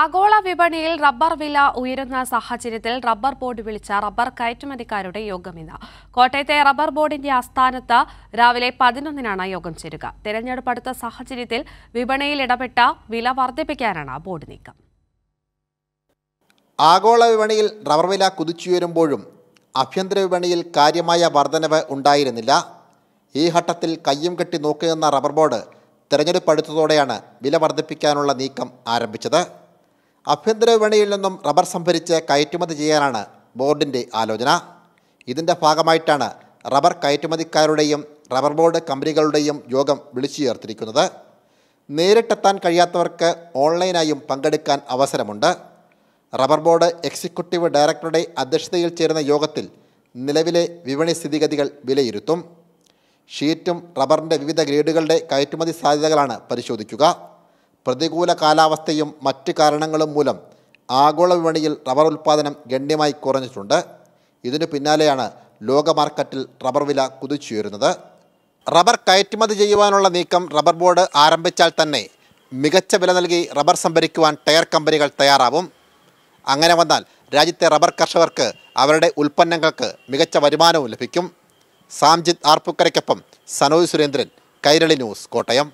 ആഗോള വിപണിയിൽ റബ്ബർ വില ഉയരുന്ന സാഹചര്യത്തിൽ റബ്ബർ ബോർഡ് വിളിച്ച റബ്ബർ കയറ്റുമതിക്കാരുടെ യോഗം ഇന്ന് കോട്ടയത്തെ റബ്ബർ ബോർഡിന്റെ ആസ്ഥാനത്ത് രാവിലെ പതിനൊന്നിനാണ് യോഗം ചേരുക തെരഞ്ഞെടുപ്പ് അടുത്ത സാഹചര്യത്തിൽ വിപണിയിൽ ഇടപെട്ട വില വർദ്ധിപ്പിക്കാനാണ് ബോർഡ് നീക്കം ആഗോള വിപണിയിൽ റബ്ബർ വില കുതിച്ചുയരുമ്പോഴും ആഭ്യന്തര വിപണിയിൽ കാര്യമായ വർധനവ് ഉണ്ടായിരുന്നില്ല ഈ ഘട്ടത്തിൽ കയ്യും കെട്ടി നോക്കുന്ന റബ്ബർ ബോർഡ് തെരഞ്ഞെടുപ്പ് അടുത്തതോടെയാണ് വില വർദ്ധിപ്പിക്കാനുള്ള നീക്കം ആരംഭിച്ചത് ആഭ്യന്തര വിപണിയിൽ നിന്നും റബ്ബർ സംഭരിച്ച് കയറ്റുമതി ചെയ്യാനാണ് ബോർഡിൻ്റെ ആലോചന ഇതിൻ്റെ ഭാഗമായിട്ടാണ് റബ്ബർ കയറ്റുമതിക്കാരുടെയും റബ്ബർ ബോർഡ് കമ്പനികളുടെയും യോഗം വിളിച്ചു ചേർത്തിരിക്കുന്നത് നേരിട്ടെത്താൻ കഴിയാത്തവർക്ക് ഓൺലൈനായും പങ്കെടുക്കാൻ അവസരമുണ്ട് റബ്ബർ ബോർഡ് എക്സിക്യൂട്ടീവ് ഡയറക്ടറുടെ അധ്യക്ഷതയിൽ ചേരുന്ന യോഗത്തിൽ നിലവിലെ വിപണി സ്ഥിതിഗതികൾ വിലയിരുത്തും ഷീറ്റും റബ്ബറിൻ്റെ വിവിധ ഗ്രേഡുകളുടെ കയറ്റുമതി സാധ്യതകളാണ് പരിശോധിക്കുക പ്രതികൂല കാലാവസ്ഥയും മറ്റ് കാരണങ്ങളും മൂലം ആഗോള വിപണിയിൽ റബ്ബർ ഉൽപ്പാദനം ഗണ്യമായി കുറഞ്ഞിട്ടുണ്ട് ഇതിനു പിന്നാലെയാണ് ലോക മാർക്കറ്റിൽ റബ്ബർ വില കുതിച്ചുയരുന്നത് റബ്ബർ കയറ്റുമതി ചെയ്യുവാനുള്ള നീക്കം റബ്ബർ ബോർഡ് ആരംഭിച്ചാൽ തന്നെ മികച്ച വില നൽകി റബ്ബർ സംഭരിക്കുവാൻ ടയർ കമ്പനികൾ തയ്യാറാവും അങ്ങനെ വന്നാൽ രാജ്യത്തെ റബ്ബർ കർഷകർക്ക് അവരുടെ ഉൽപ്പന്നങ്ങൾക്ക് മികച്ച വരുമാനവും ലഭിക്കും സാംജിത് ആർപ്പുക്കരയ്ക്കൊപ്പം സനോജ് സുരേന്ദ്രൻ കൈരളി ന്യൂസ് കോട്ടയം